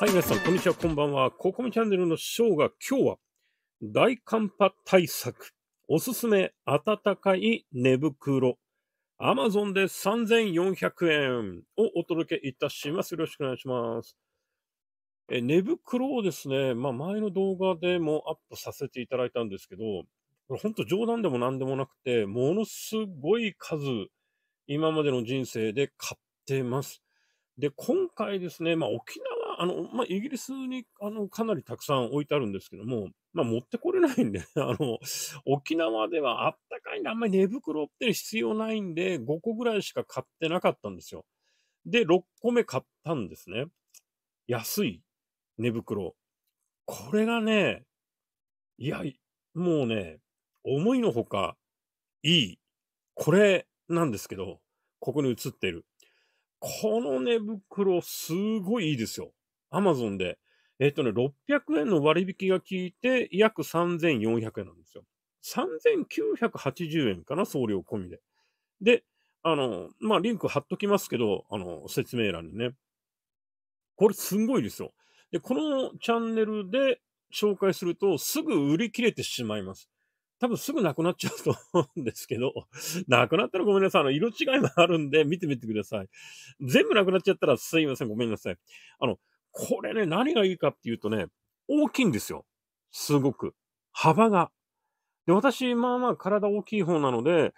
はい、皆さん、こんにちは、こんばんは。ココミチャンネルのショーが今日は、大寒波対策、おすすめ暖かい寝袋、アマゾンで3400円をお届けいたします。よろしくお願いします。え寝袋をですね、まあ、前の動画でもアップさせていただいたんですけど、これ本当冗談でも何でもなくて、ものすごい数、今までの人生で買ってます。で、今回ですね、まあ、沖あの、まあ、イギリスに、あの、かなりたくさん置いてあるんですけども、まあ、持ってこれないんで、あの、沖縄ではあったかいんで、あんまり寝袋って必要ないんで、5個ぐらいしか買ってなかったんですよ。で、6個目買ったんですね。安い寝袋。これがね、いや、もうね、思いのほか、いい。これなんですけど、ここに映ってる。この寝袋、すごいいいですよ。アマゾンで、えっ、ー、とね、600円の割引が効いて、約3400円なんですよ。3980円かな、送料込みで。で、あの、まあ、リンク貼っときますけど、あの、説明欄にね。これすんごいですよ。で、このチャンネルで紹介すると、すぐ売り切れてしまいます。多分すぐなくなっちゃうと思うんですけど、なくなったらごめんなさい。あの、色違いもあるんで、見てみてください。全部なくなっちゃったらすいません。ごめんなさい。あの、これね、何がいいかっていうとね、大きいんですよ。すごく。幅が。で、私、まあまあ体大きい方なので、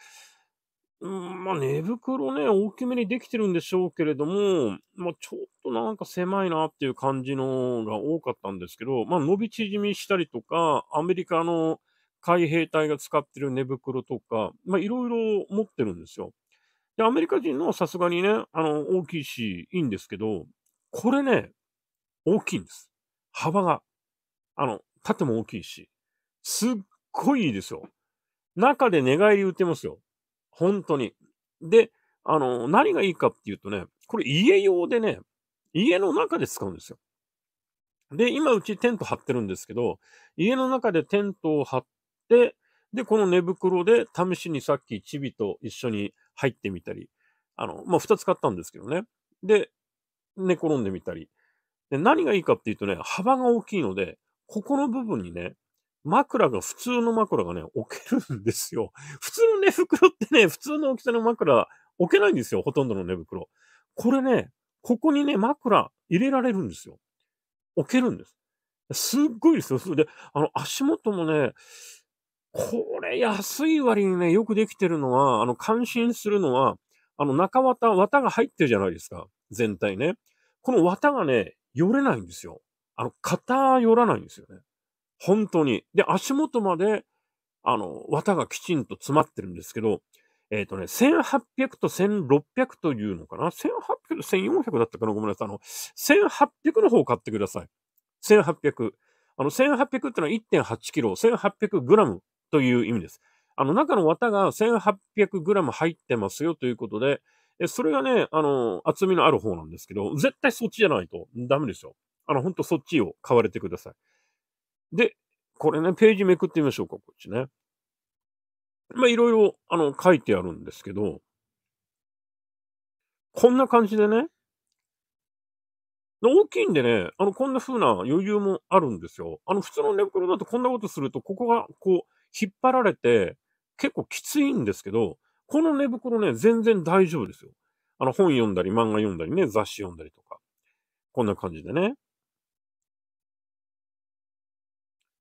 うん、まあ寝袋ね、大きめにできてるんでしょうけれども、まあちょっとなんか狭いなっていう感じのが多かったんですけど、まあ伸び縮みしたりとか、アメリカの海兵隊が使ってる寝袋とか、まあいろいろ持ってるんですよ。で、アメリカ人のはさすがにね、あの、大きいし、いいんですけど、これね、大きいんです。幅が。あの、縦も大きいし。すっごいいいですよ。中で寝返り打てますよ。本当に。で、あの、何がいいかっていうとね、これ家用でね、家の中で使うんですよ。で、今うちテント張ってるんですけど、家の中でテントを張って、で、この寝袋で試しにさっきチビと一緒に入ってみたり、あの、まあ、二つ買ったんですけどね。で、寝転んでみたり。で、何がいいかっていうとね、幅が大きいので、ここの部分にね、枕が、普通の枕がね、置けるんですよ。普通の寝袋ってね、普通の大きさの枕置けないんですよ。ほとんどの寝袋。これね、ここにね、枕入れられるんですよ。置けるんです。すっごいですよ。それで、あの、足元もね、これ安い割にね、よくできてるのは、あの、感心するのは、あの、中綿、綿が入ってるじゃないですか。全体ね。この綿がね、寄れないんですよ。あの、肩寄らないんですよね。本当に。で、足元まで、あの、綿がきちんと詰まってるんですけど、えっ、ー、とね、1800と1600というのかな ?1800 と1400だったかなごめんなさい。あの、1800の方を買ってください。1800。あの、1800ってのは1.8キロ、1800グラムという意味です。あの、中の綿が1800グラム入ってますよということで、それがね、あの、厚みのある方なんですけど、絶対そっちじゃないとダメですよ。あの、ほんとそっちを買われてください。で、これね、ページめくってみましょうか、こっちね。まあ、いろいろ、あの、書いてあるんですけど、こんな感じでね、大きいんでね、あの、こんな風な余裕もあるんですよ。あの、普通の寝袋だとこんなことすると、ここがこう、引っ張られて、結構きついんですけど、この寝袋ね、全然大丈夫ですよ。あの、本読んだり、漫画読んだりね、雑誌読んだりとか。こんな感じでね。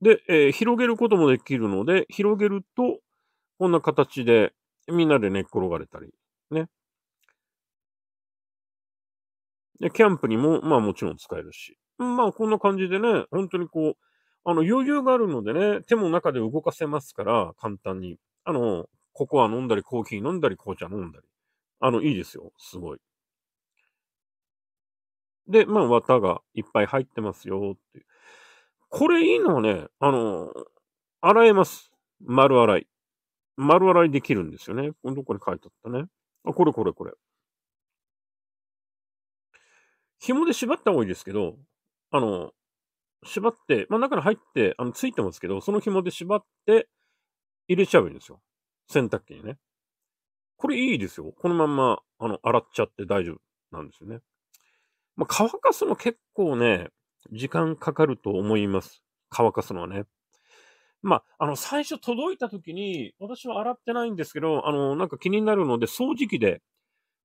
で、えー、広げることもできるので、広げると、こんな形で、みんなで寝っ転がれたり、ね。で、キャンプにも、まあもちろん使えるし。まあこんな感じでね、本当にこう、あの余裕があるのでね、手も中で動かせますから、簡単に。あの、ココア飲んだり、コーヒー飲んだり、紅茶飲んだり。あの、いいですよ。すごい。で、まあ、綿がいっぱい入ってますよっていう。これいいのはね、あの、洗えます。丸洗い。丸洗いできるんですよね。こどこに書いてあったね。あ、これこれこれ。紐で縛った方がいいですけど、あの、縛って、まあ、中に入って、あの、ついてますけど、その紐で縛って、入れちゃうんですよ。洗濯機にね。これいいですよ。このまんま、あの、洗っちゃって大丈夫なんですよね。まあ、乾かすの結構ね、時間かかると思います。乾かすのはね。まあ、あの、最初届いた時に、私は洗ってないんですけど、あの、なんか気になるので、掃除機で、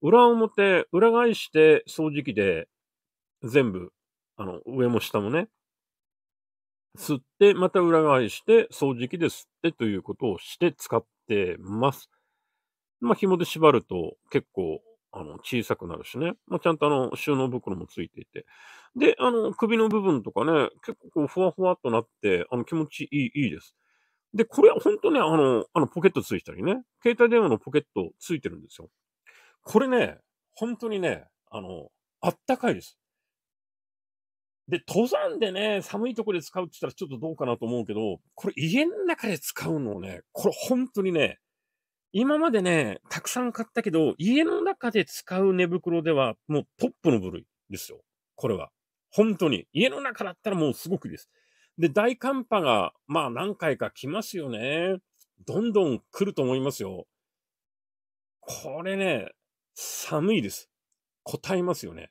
裏表、裏返して掃除機で、全部、あの、上も下もね、吸って、また裏返して、掃除機で吸ってということをして使ってます。まあ、紐で縛ると結構、あの、小さくなるしね。まあ、ちゃんとあの、収納袋もついていて。で、あの、首の部分とかね、結構こう、ふわふわっとなって、あの、気持ちいい、いいです。で、これは本当ね、あの、あの、ポケットついたりね、携帯電話のポケットついてるんですよ。これね、本当にね、あの、あったかいです。で、登山でね、寒いとこで使うって言ったらちょっとどうかなと思うけど、これ家の中で使うのをね、これ本当にね、今までね、たくさん買ったけど、家の中で使う寝袋ではもうトップの部類ですよ。これは。本当に。家の中だったらもうすごくいいです。で、大寒波が、まあ何回か来ますよね。どんどん来ると思いますよ。これね、寒いです。答えますよね。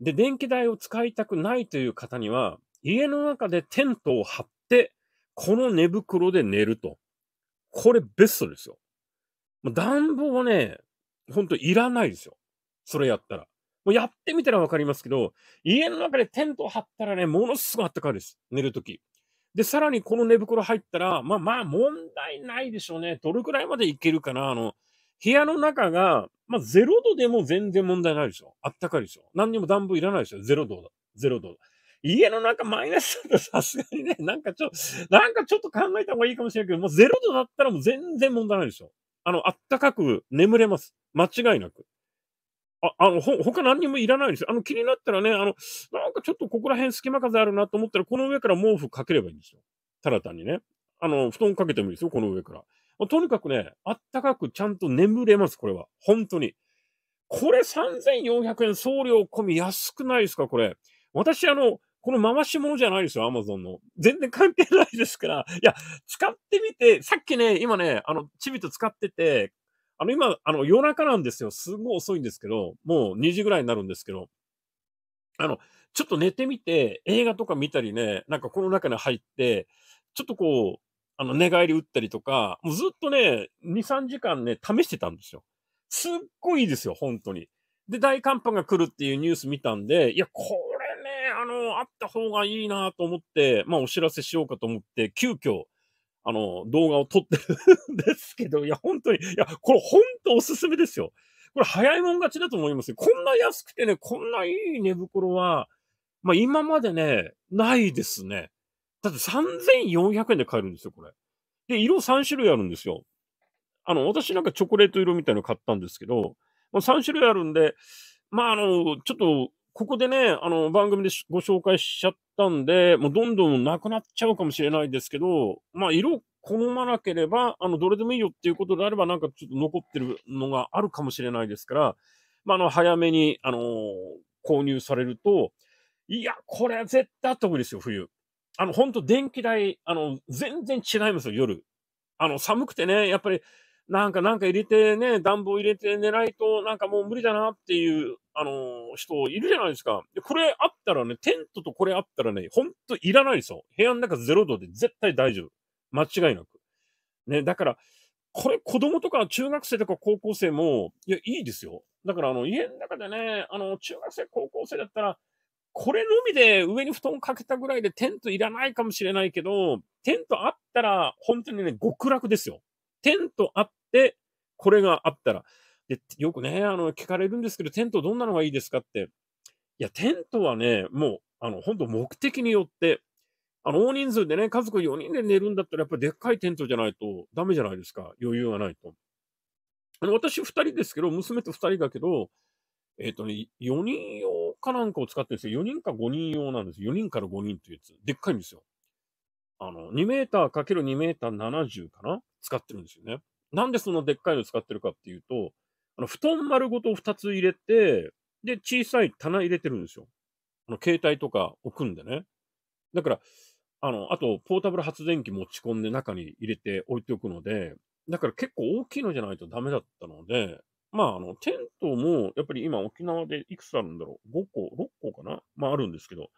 で、電気代を使いたくないという方には、家の中でテントを張って、この寝袋で寝ると。これベストですよ。暖房はね、ほんといらないですよ。それやったら。もうやってみたらわかりますけど、家の中でテントを張ったらね、ものすごい暖かいです。寝るとき。で、さらにこの寝袋入ったら、まあまあ問題ないでしょうね。どれくらいまでいけるかな。あの、部屋の中がまあ、0度でも全然問題ないでしょ。あったかいでしょ。何にも暖房いらないでしょ。0度だ。0度だ。家の中マイナスだとさすがにね、なんかちょ、っと、なんかちょっと考えた方がいいかもしれないけど、もう0度だったらもう全然問題ないでしょ。あの、あったかく眠れます。間違いなく。あ、あの、ほ、他何にもいらないですよ。あの、気になったらね、あの、なんかちょっとここら辺隙間風あるなと思ったら、この上から毛布かければいいんですよ。ただ単にね。あの、布団かけてもいいですよ、この上から。とにかくね、あったかくちゃんと眠れます、これは。本当に。これ3400円送料込み安くないですか、これ。私、あの、この回し物じゃないですよ、アマゾンの。全然関係ないですから。いや、使ってみて、さっきね、今ね、あの、チビと使ってて、あの、今、あの、夜中なんですよ。すごい遅いんですけど、もう2時ぐらいになるんですけど、あの、ちょっと寝てみて、映画とか見たりね、なんかこの中に入って、ちょっとこう、あの、寝返り打ったりとか、もうずっとね、2、3時間ね、試してたんですよ。すっごいいいですよ、本当に。で、大寒波が来るっていうニュース見たんで、いや、これね、あの、あった方がいいなと思って、まあ、お知らせしようかと思って、急遽、あの、動画を撮ってるんですけど、いや、本当に、いや、これ本当おすすめですよ。これ早いもん勝ちだと思いますよ。こんな安くてね、こんないい寝袋は、まあ、今までね、ないですね。だって3400円で買えるんですよ、これ。で、色3種類あるんですよ。あの、私なんかチョコレート色みたいなの買ったんですけど、まあ、3種類あるんで、まあ、あの、ちょっと、ここでね、あの、番組でご紹介しちゃったんで、もうどんどんなくなっちゃうかもしれないですけど、まあ、色好まなければ、あの、どれでもいいよっていうことであれば、なんかちょっと残ってるのがあるかもしれないですから、まあ、あの、早めに、あのー、購入されると、いや、これ絶対あった方がいいですよ、冬。あの、ほんと電気代、あの、全然違いますよ、夜。あの、寒くてね、やっぱり、なんか、なんか入れてね、暖房入れて寝ないと、なんかもう無理だなっていう、あの人いるじゃないですか。で、これあったらね、テントとこれあったらね、ほんといらないですよ。部屋の中0度で絶対大丈夫。間違いなく。ね、だから、これ子供とか中学生とか高校生も、いや、いいですよ。だから、あの、家の中でね、あの、中学生、高校生だったら、これのみで上に布団かけたぐらいでテントいらないかもしれないけど、テントあったら本当にね、極楽ですよ。テントあって、これがあったら。で、よくね、あの、聞かれるんですけど、テントどんなのがいいですかって。いや、テントはね、もう、あの、本当目的によって、あの、大人数でね、家族4人で寝るんだったら、やっぱりでっかいテントじゃないとダメじゃないですか。余裕がないと。あの、私2人ですけど、娘と2人だけど、えっ、ー、とね、4人用かなんかを使ってるんですよ。4人か5人用なんですよ。4人から5人っいうやつ。でっかいんですよ。あの、2メーターかける2メーター70かな使ってるんですよね。なんでそんなでっかいの使ってるかっていうと、あの、布団丸ごと2つ入れて、で、小さい棚入れてるんですよ。あの、携帯とか置くんでね。だから、あの、あと、ポータブル発電機持ち込んで中に入れて置いておくので、だから結構大きいのじゃないとダメだったので、まあ、あの、テントも、やっぱり今沖縄でいくつあるんだろう ?5 個、6個かなまあ、あるんですけど、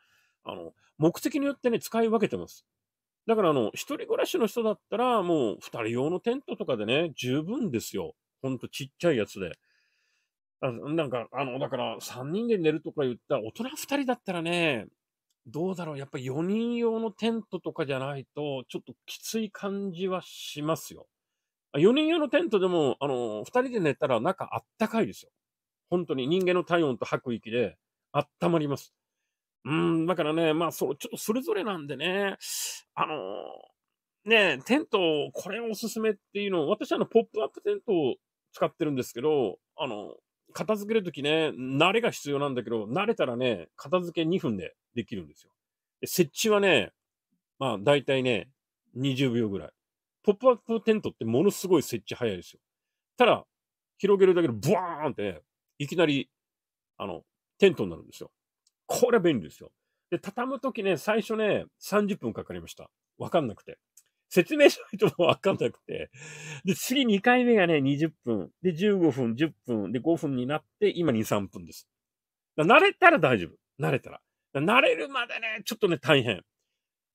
あの、目的によってね、使い分けてます。だから、あの、一人暮らしの人だったら、もう、二人用のテントとかでね、十分ですよ。ほんとちっちゃいやつで。なんか、あの、だから、三人で寝るとか言ったら、大人二人だったらね、どうだろう。やっぱり4人用のテントとかじゃないと、ちょっときつい感じはしますよ。4人用のテントでも、あのー、2人で寝たら中あったかいですよ。本当に人間の体温と吐く息で温まります。うん、だからね、まあそう、ちょっとそれぞれなんでね、あのー、ね、テント、これおすすめっていうの私はあの、ポップアップテントを使ってるんですけど、あの、片付けるときね、慣れが必要なんだけど、慣れたらね、片付け2分でできるんですよ。で設置はね、まあ、大体ね、20秒ぐらい。ポップアップテントってものすごい設置早いですよ。ただ、広げるだけでブワーンって、ね、いきなり、あの、テントになるんですよ。これは便利ですよ。で、畳むときね、最初ね、30分かかりました。わかんなくて。説明しないとわかんなくて。で、次2回目がね、20分。で、15分、10分。で、5分になって、今2、3分です。慣れたら大丈夫。慣れたら。慣れるまでね、ちょっとね、大変。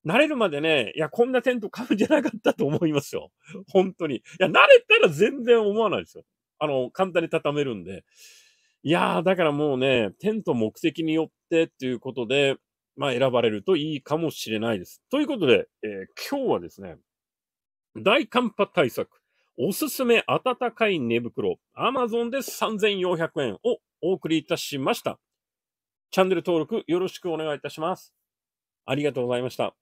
慣れるまでね、いや、こんなテント買うんじゃなかったと思いますよ。本当に。いや、慣れたら全然思わないですよ。あの、簡単に畳めるんで。いやー、だからもうね、テント目的によってっていうことで、まあ、選ばれるといいかもしれないです。ということで、えー、今日はですね、大寒波対策、おすすめ暖かい寝袋、アマゾンで3400円をお送りいたしました。チャンネル登録よろしくお願いいたします。ありがとうございました。